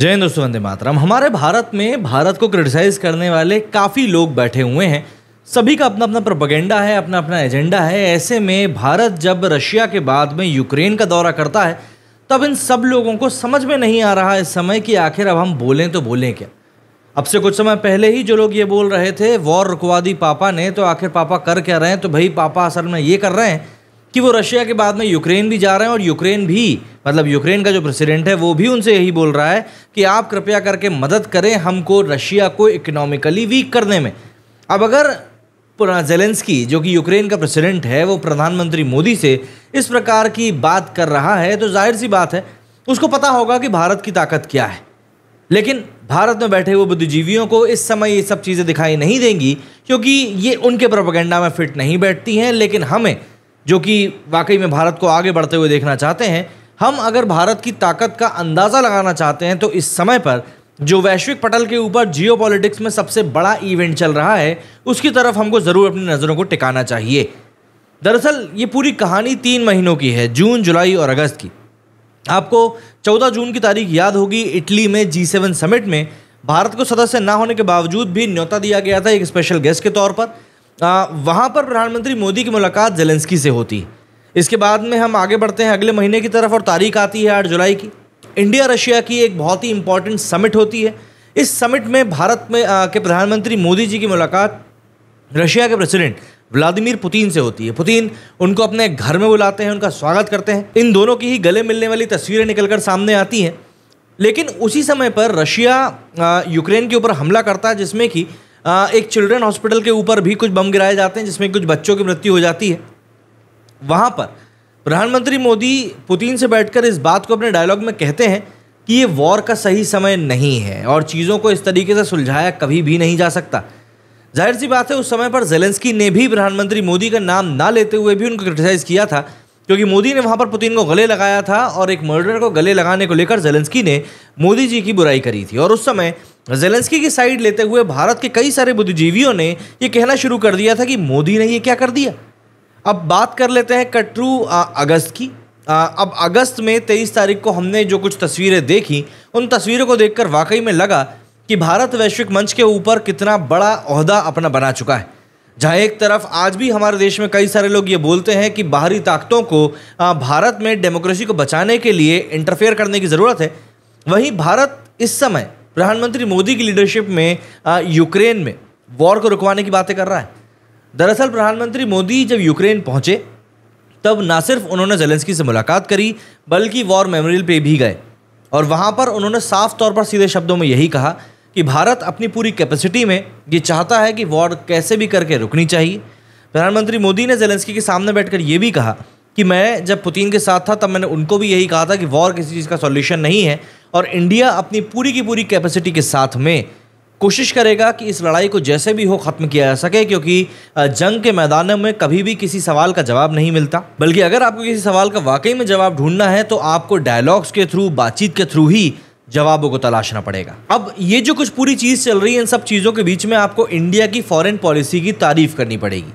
जय दोस्तों वंदे मातरम हमारे भारत में भारत को क्रिटिसाइज करने वाले काफ़ी लोग बैठे हुए हैं सभी का अपना अपना प्रोपगेंडा है अपना अपना एजेंडा है ऐसे में भारत जब रशिया के बाद में यूक्रेन का दौरा करता है तब इन सब लोगों को समझ में नहीं आ रहा इस समय कि आखिर अब हम बोलें तो बोलें क्या अब से कुछ समय पहले ही जो लोग ये बोल रहे थे वॉर रुकवा दी पापा ने तो आखिर पापा कर क्या रहे हैं तो भाई पापा असल में ये कर रहे हैं कि वो रशिया के बाद में यूक्रेन भी जा रहे हैं और यूक्रेन भी मतलब यूक्रेन का जो प्रेसिडेंट है वो भी उनसे यही बोल रहा है कि आप कृपया करके मदद करें हमको रशिया को इकोनॉमिकली वीक करने में अब अगर जेलेंस्की जो कि यूक्रेन का प्रेसिडेंट है वो प्रधानमंत्री मोदी से इस प्रकार की बात कर रहा है तो जाहिर सी बात है उसको पता होगा कि भारत की ताकत क्या है लेकिन भारत में बैठे हुए बुद्धिजीवियों को इस समय ये सब चीज़ें दिखाई नहीं देंगी क्योंकि ये उनके प्रोपोगेंडा में फिट नहीं बैठती हैं लेकिन हमें जो कि वाकई में भारत को आगे बढ़ते हुए देखना चाहते हैं हम अगर भारत की ताकत का अंदाज़ा लगाना चाहते हैं तो इस समय पर जो वैश्विक पटल के ऊपर जियो में सबसे बड़ा इवेंट चल रहा है उसकी तरफ हमको ज़रूर अपनी नज़रों को टिकाना चाहिए दरअसल ये पूरी कहानी तीन महीनों की है जून जुलाई और अगस्त की आपको 14 जून की तारीख याद होगी इटली में जी सेवन समिट में भारत को सदस्य ना होने के बावजूद भी न्योता दिया गया था एक स्पेशल गेस्ट के तौर पर आ, वहाँ पर प्रधानमंत्री मोदी की मुलाकात जेलेंस्की से होती है इसके बाद में हम आगे बढ़ते हैं अगले महीने की तरफ और तारीख आती है आठ जुलाई की इंडिया रशिया की एक बहुत ही इंपॉर्टेंट समिट होती है इस समिट में भारत में आ, के प्रधानमंत्री मोदी जी की मुलाकात रशिया के प्रेसिडेंट व्लादिमीर पुतिन से होती है पुतिन उनको अपने घर में बुलाते हैं उनका स्वागत करते हैं इन दोनों की ही गले मिलने वाली तस्वीरें निकलकर सामने आती हैं लेकिन उसी समय पर रशिया यूक्रेन के ऊपर हमला करता है जिसमें कि एक चिल्ड्रन हॉस्पिटल के ऊपर भी कुछ बम गिराए जाते हैं जिसमें कुछ बच्चों की मृत्यु हो जाती है वहाँ पर प्रधानमंत्री मोदी पुतिन से बैठकर इस बात को अपने डायलॉग में कहते हैं कि ये वॉर का सही समय नहीं है और चीज़ों को इस तरीके से सुलझाया कभी भी नहीं जा सकता जाहिर सी बात है उस समय पर जेलेंस्की ने भी प्रधानमंत्री मोदी का नाम ना लेते हुए भी उनको क्रिटिसाइज़ किया था क्योंकि मोदी ने वहाँ पर पुतिन को गले लगाया था और एक मर्डर को गले लगाने को लेकर जेलेंस्की ने मोदी जी की बुराई करी थी और उस समय जेलेंस्की की साइड लेते हुए भारत के कई सारे बुद्धिजीवियों ने ये कहना शुरू कर दिया था कि मोदी ने ये क्या कर दिया अब बात कर लेते हैं कटरू अगस्त की आ, अब अगस्त में तेईस तारीख को हमने जो कुछ तस्वीरें देखी उन तस्वीरों को देखकर वाकई में लगा कि भारत वैश्विक मंच के ऊपर कितना बड़ा अहदा अपना बना चुका है जहाँ एक तरफ आज भी हमारे देश में कई सारे लोग ये बोलते हैं कि बाहरी ताकतों को भारत में डेमोक्रेसी को बचाने के लिए इंटरफेयर करने की ज़रूरत है वहीं भारत इस समय प्रधानमंत्री मोदी की लीडरशिप में यूक्रेन में वॉर को रुकवाने की बातें कर रहा है दरअसल प्रधानमंत्री मोदी जब यूक्रेन पहुंचे तब ना सिर्फ उन्होंने जेलेंस्की से मुलाकात करी बल्कि वॉर मेमोरियल पे भी गए और वहाँ पर उन्होंने साफ तौर पर सीधे शब्दों में यही कहा कि भारत अपनी पूरी कैपेसिटी में ये चाहता है कि वॉर कैसे भी करके रुकनी चाहिए प्रधानमंत्री मोदी ने जेलेंस्की के सामने बैठकर ये भी कहा कि मैं जब पुतिन के साथ था तब मैंने उनको भी यही कहा था कि वॉर किसी चीज़ का सॉल्यूशन नहीं है और इंडिया अपनी पूरी की पूरी कैपेसिटी के साथ में कोशिश करेगा कि इस लड़ाई को जैसे भी हो ख़त्म किया जा सके क्योंकि जंग के मैदानों में कभी भी किसी सवाल का जवाब नहीं मिलता बल्कि अगर आपको किसी सवाल का वाकई में जवाब ढूंढना है तो आपको डायलॉग्स के थ्रू बातचीत के थ्रू ही जवाबों को तलाशना पड़ेगा अब ये जो कुछ पूरी चीज़ चल रही है इन सब चीज़ों के बीच में आपको इंडिया की फॉरेन पॉलिसी की तारीफ करनी पड़ेगी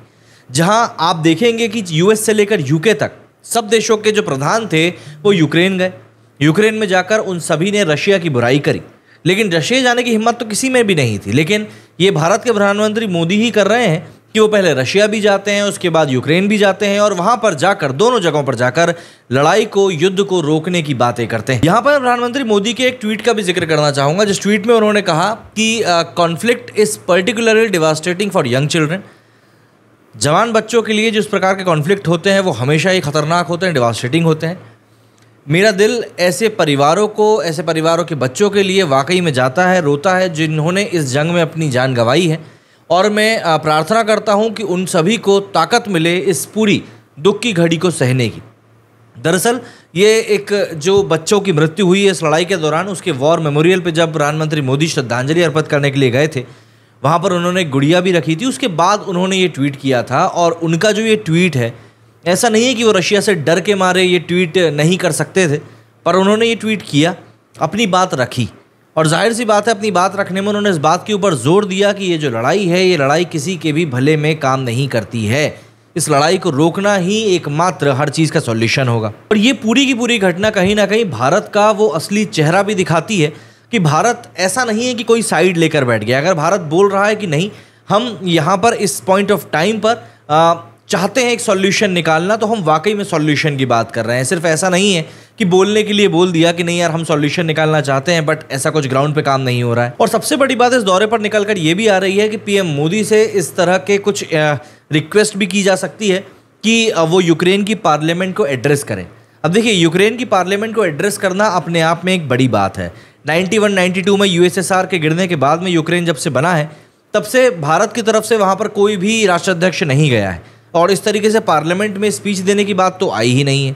जहां आप देखेंगे कि यूएस से लेकर यूके तक सब देशों के जो प्रधान थे वो यूक्रेन गए यूक्रेन में जाकर उन सभी ने रशिया की बुराई करी लेकिन रशिया जाने की हिम्मत तो किसी में भी नहीं थी लेकिन ये भारत के प्रधानमंत्री मोदी ही कर रहे हैं कि वो पहले रशिया भी जाते हैं उसके बाद यूक्रेन भी जाते हैं और वहां पर जाकर दोनों जगहों पर जाकर लड़ाई को युद्ध को रोकने की बातें करते हैं यहाँ पर प्रधानमंत्री मोदी के एक ट्वीट का भी जिक्र करना चाहूंगा जिस ट्वीट में उन्होंने कहा कि conflict is particularly devastating for young children जवान बच्चों के लिए जिस प्रकार के कॉन्फ्लिक्ट होते हैं वो हमेशा ही खतरनाक होते हैं डिवास्टेटिंग होते हैं मेरा दिल ऐसे परिवारों को ऐसे परिवारों के बच्चों के लिए वाकई में जाता है रोता है जिन्होंने इस जंग में अपनी जान गंवाई है और मैं प्रार्थना करता हूँ कि उन सभी को ताकत मिले इस पूरी दुख की घड़ी को सहने की दरअसल ये एक जो बच्चों की मृत्यु हुई है इस लड़ाई के दौरान उसके वॉर मेमोरियल पे जब प्रधानमंत्री मोदी श्रद्धांजलि अर्पित करने के लिए गए थे वहाँ पर उन्होंने गुड़िया भी रखी थी उसके बाद उन्होंने ये ट्वीट किया था और उनका जो ये ट्वीट है ऐसा नहीं है कि वो रशिया से डर के मारे ये ट्वीट नहीं कर सकते थे पर उन्होंने ये ट्वीट किया अपनी बात रखी और जाहिर सी बात है अपनी बात रखने में उन्होंने इस बात के ऊपर जोर दिया कि ये जो लड़ाई है ये लड़ाई किसी के भी भले में काम नहीं करती है इस लड़ाई को रोकना ही एकमात्र हर चीज़ का सॉल्यूशन होगा और ये पूरी की पूरी घटना कहीं ना कहीं भारत का वो असली चेहरा भी दिखाती है कि भारत ऐसा नहीं है कि कोई साइड लेकर बैठ गया अगर भारत बोल रहा है कि नहीं हम यहाँ पर इस पॉइंट ऑफ टाइम पर चाहते हैं एक सॉल्यूशन निकालना तो हम वाकई में सॉल्यूशन की बात कर रहे हैं सिर्फ ऐसा नहीं है कि बोलने के लिए बोल दिया कि नहीं यार हम सॉल्यूशन निकालना चाहते हैं बट ऐसा कुछ ग्राउंड पे काम नहीं हो रहा है और सबसे बड़ी बात इस दौरे पर निकल कर ये भी आ रही है कि पीएम मोदी से इस तरह के कुछ रिक्वेस्ट भी की जा सकती है कि वो यूक्रेन की पार्लियामेंट को एड्रेस करें अब देखिए यूक्रेन की पार्लियामेंट को एड्रेस करना अपने आप में एक बड़ी बात है 91 92 में यूएसएसआर के गिरने के बाद में यूक्रेन जब से बना है तब से भारत की तरफ से वहाँ पर कोई भी राष्ट्राध्यक्ष नहीं गया है और इस तरीके से पार्लियामेंट में स्पीच देने की बात तो आई ही नहीं है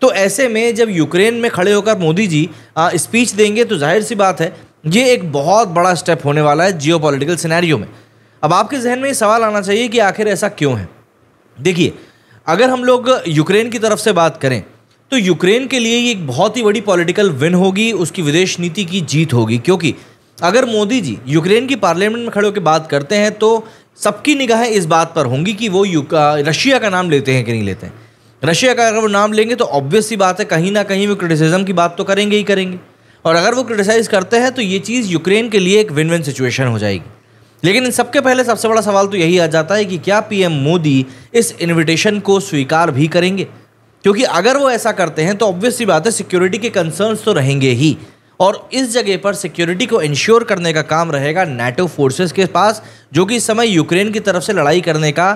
तो ऐसे में जब यूक्रेन में खड़े होकर मोदी जी स्पीच देंगे तो जाहिर सी बात है ये एक बहुत बड़ा स्टेप होने वाला है जियो पोलिटिकल में अब आपके जहन में ये सवाल आना चाहिए कि आखिर ऐसा क्यों है देखिए अगर हम लोग यूक्रेन की तरफ से बात करें तो यूक्रेन के लिए ये एक बहुत ही बड़ी पॉलिटिकल विन होगी उसकी विदेश नीति की जीत होगी क्योंकि अगर मोदी जी यूक्रेन की पार्लियामेंट में खड़े होकर बात करते हैं तो सबकी निगाहें इस बात पर होंगी कि वो रशिया का नाम लेते हैं कि नहीं लेते हैं रशिया का अगर वो नाम लेंगे तो ऑब्वियस सी बात है कहीं ना कहीं वो क्रिटिसिज्म की बात तो करेंगे ही करेंगे और अगर वो क्रिटिसाइज़ करते हैं तो ये चीज़ यूक्रेन के लिए एक विन विन सिचुएशन हो जाएगी लेकिन इन सबके पहले सबसे बड़ा सवाल तो यही आ जाता है कि क्या पीएम मोदी इस इनविटेशन को स्वीकार भी करेंगे क्योंकि अगर वो ऐसा करते हैं तो ऑब्वियस सी बात है सिक्योरिटी के कंसर्न्स तो रहेंगे ही और इस जगह पर सिक्योरिटी को इंश्योर करने का काम रहेगा नेटो फोर्सेस के पास जो कि इस समय यूक्रेन की तरफ से लड़ाई करने का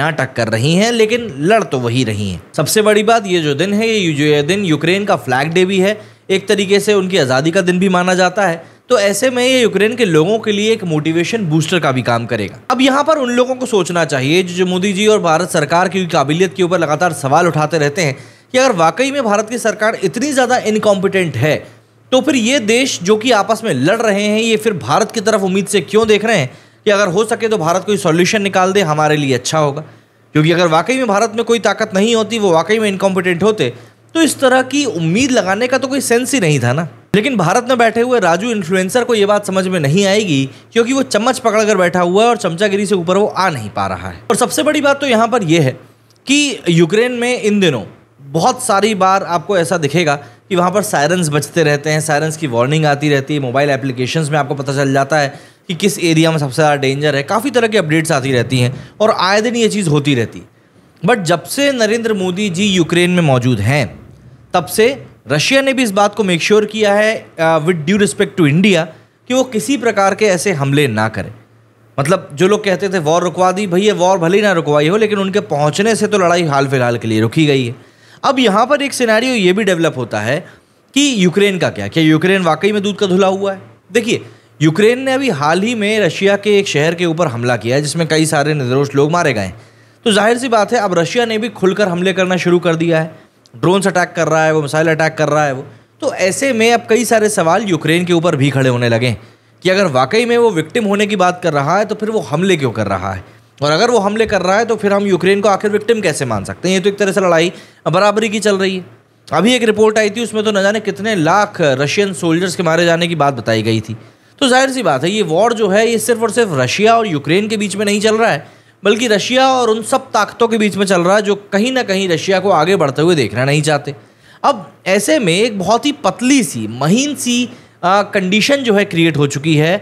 नाटक कर रही हैं लेकिन लड़ तो वही रही हैं सबसे बड़ी बात ये जो दिन है ये जो ये दिन यूक्रेन का फ्लैग डे भी है एक तरीके से उनकी आज़ादी का दिन भी माना जाता है तो ऐसे में ये यूक्रेन के लोगों के लिए एक मोटिवेशन बूस्टर का भी काम करेगा अब यहाँ पर उन लोगों को सोचना चाहिए जो मोदी जी और भारत सरकार की काबिलियत के ऊपर लगातार सवाल उठाते रहते हैं कि अगर वाकई में भारत की सरकार इतनी ज़्यादा इनकॉम्पिटेंट है तो फिर ये देश जो कि आपस में लड़ रहे हैं ये फिर भारत की तरफ उम्मीद से क्यों देख रहे हैं कि अगर हो सके तो भारत कोई सॉल्यूशन निकाल दे हमारे लिए अच्छा होगा क्योंकि अगर वाकई में भारत में कोई ताकत नहीं होती वो वाकई में इनकॉम्पिटेंट होते तो इस तरह की उम्मीद लगाने का तो कोई सेंस ही नहीं था ना लेकिन भारत में बैठे हुए राजू इन्फ्लुएंसर को ये बात समझ में नहीं आएगी क्योंकि वो चम्मच पकड़ कर बैठा हुआ है और चमचागिरी से ऊपर वो आ नहीं पा रहा है और सबसे बड़ी बात तो यहाँ पर यह है कि यूक्रेन में इन दिनों बहुत सारी बार आपको ऐसा दिखेगा कि वहाँ पर सायरन्स बजते रहते हैं सायरन्स की वार्निंग आती रहती है मोबाइल एप्लीकेशंस में आपको पता चल जाता है कि किस एरिया में सबसे ज़्यादा डेंजर है काफ़ी तरह की अपडेट्स आती रहती हैं और आए दिन ये चीज़ होती रहती है बट जब से नरेंद्र मोदी जी यूक्रेन में मौजूद हैं तब से रशिया ने भी इस बात को मेक श्योर किया है with due respect to India कि वो किसी प्रकार के ऐसे हमले ना करें मतलब जो लोग कहते थे वॉर रुकवा दी भैया वॉर भले ही ना रुकवाई हो लेकिन उनके पहुंचने से तो लड़ाई हाल फिलहाल के लिए रुकी गई है अब यहाँ पर एक सिनेरियो ये भी डेवलप होता है कि यूक्रेन का क्या क्या यूक्रेन वाकई में दूध का धुला हुआ है देखिए यूक्रेन ने अभी हाल ही में रशिया के एक शहर के ऊपर हमला किया है जिसमें कई सारे निर्दोष लोग मारे गए तो जाहिर सी बात है अब रशिया ने भी खुलकर हमले करना शुरू कर दिया है ड्रोन्स अटैक कर रहा है वो मिसाइल अटैक कर रहा है वो तो ऐसे में अब कई सारे सवाल यूक्रेन के ऊपर भी खड़े होने लगे कि अगर वाकई में वो विक्टिम होने की बात कर रहा है तो फिर वो हमले क्यों कर रहा है और अगर वो हमले कर रहा है तो फिर हम यूक्रेन को आखिर विक्टिम कैसे मान सकते हैं ये तो एक तरह से लड़ाई बराबरी की चल रही है अभी एक रिपोर्ट आई थी उसमें तो न जाने कितने लाख रशियन सोल्जर्स के मारे जाने की बात बताई गई थी तो जाहिर सी बात है ये वॉर जो है ये सिर्फ और सिर्फ रशिया और यूक्रेन के बीच में नहीं चल रहा है बल्कि रशिया और उन सब ताकतों के बीच में चल रहा है जो कहीं ना कहीं रशिया को आगे बढ़ते हुए देखना नहीं चाहते अब ऐसे में एक बहुत ही पतली सी महीन सी कंडीशन जो है क्रिएट हो चुकी है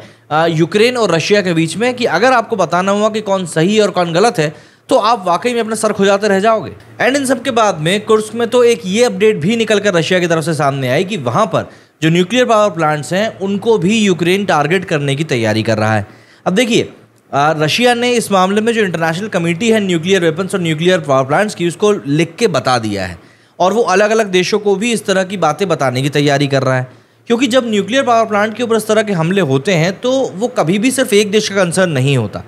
यूक्रेन और रशिया के बीच में कि अगर आपको बताना हुआ कि कौन सही है और कौन गलत है तो आप वाकई में अपना सर खुजाते रह जाओगे एंड इन सब के बाद में कुर्स्क में तो एक ये अपडेट भी निकल कर रशिया की तरफ से सामने आई कि वहाँ पर जो न्यूक्लियर पावर प्लांट्स हैं उनको भी यूक्रेन टारगेट करने की तैयारी कर रहा है अब देखिए रशिया ने इस मामले में जो इंटरनेशनल कमेटी है न्यूक्लियर वेपन्स और न्यूक्लियर पावर प्लांट्स की उसको लिख के बता दिया है और वो अलग अलग देशों को भी इस तरह की बातें बताने की तैयारी कर रहा है क्योंकि जब न्यूक्लियर पावर प्लांट के ऊपर इस तरह के हमले होते हैं तो वो कभी भी सिर्फ एक देश का कंसर्न नहीं होता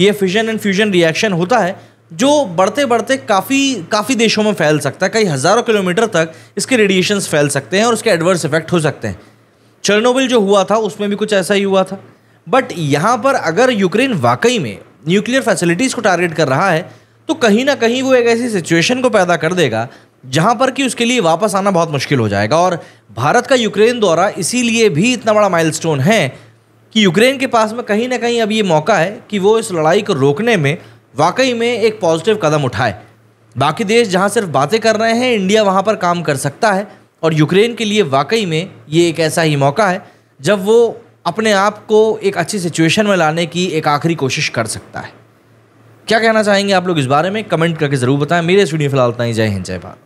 ये फिजन एंड फ्यूजन रिएक्शन होता है जो बढ़ते बढ़ते काफ़ी काफ़ी देशों में फैल सकता है कई हज़ारों किलोमीटर तक इसके रेडिएशंस फैल सकते हैं और उसके एडवर्स इफेक्ट हो सकते हैं चर्नोबिल जो हुआ था उसमें भी कुछ ऐसा ही हुआ था बट यहाँ पर अगर यूक्रेन वाकई में न्यूक्लियर फैसिलिटीज़ को टारगेट कर रहा है तो कहीं ना कहीं वो एक ऐसी सिचुएशन को पैदा कर देगा जहां पर कि उसके लिए वापस आना बहुत मुश्किल हो जाएगा और भारत का यूक्रेन द्वारा इसीलिए भी इतना बड़ा माइलस्टोन है कि यूक्रेन के पास में कहीं ना कहीं अब ये मौका है कि वो इस लड़ाई को रोकने में वाकई में एक पॉजिटिव कदम उठाए बाकी देश जहाँ सिर्फ बातें कर रहे हैं इंडिया वहाँ पर काम कर सकता है और यूक्रेन के लिए वाकई में ये एक ऐसा ही मौका है जब वो अपने आप को एक अच्छी सिचुएशन में लाने की एक आखिरी कोशिश कर सकता है क्या कहना चाहेंगे आप लोग इस बारे में कमेंट करके ज़रूर बताएं मेरे स्टूडियो फिलहाल इतना ही जय हिंद जय भारत